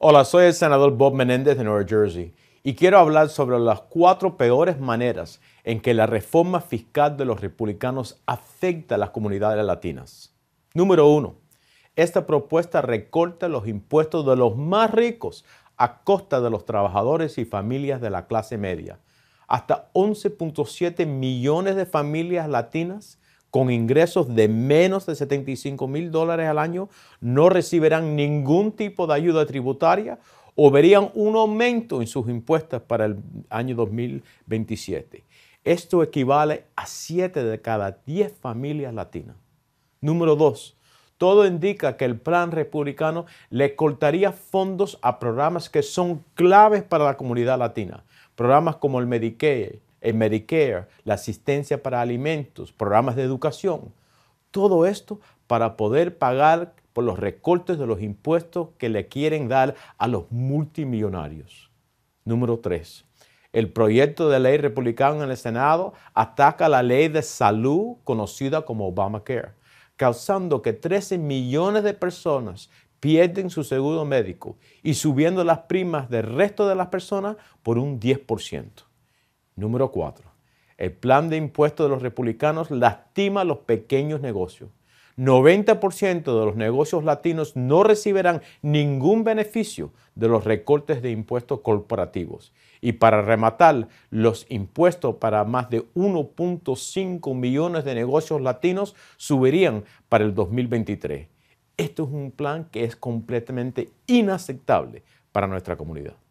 Hola, soy el senador Bob Menéndez de Nueva Jersey y quiero hablar sobre las cuatro peores maneras en que la reforma fiscal de los republicanos afecta a las comunidades latinas. Número uno, esta propuesta recorta los impuestos de los más ricos a costa de los trabajadores y familias de la clase media. Hasta 11.7 millones de familias latinas con ingresos de menos de 75 mil dólares al año no recibirán ningún tipo de ayuda tributaria o verían un aumento en sus impuestos para el año 2027. Esto equivale a 7 de cada 10 familias latinas. Número 2. Todo indica que el plan republicano le cortaría fondos a programas que son claves para la comunidad latina. Programas como el Medicaid, el Medicare, la asistencia para alimentos, programas de educación, todo esto para poder pagar por los recortes de los impuestos que le quieren dar a los multimillonarios. Número 3. El proyecto de ley republicano en el Senado ataca la ley de salud conocida como Obamacare, causando que 13 millones de personas pierden su seguro médico y subiendo las primas del resto de las personas por un 10%. Número 4. el plan de impuestos de los republicanos lastima los pequeños negocios. 90% de los negocios latinos no recibirán ningún beneficio de los recortes de impuestos corporativos. Y para rematar, los impuestos para más de 1.5 millones de negocios latinos subirían para el 2023. Esto es un plan que es completamente inaceptable para nuestra comunidad.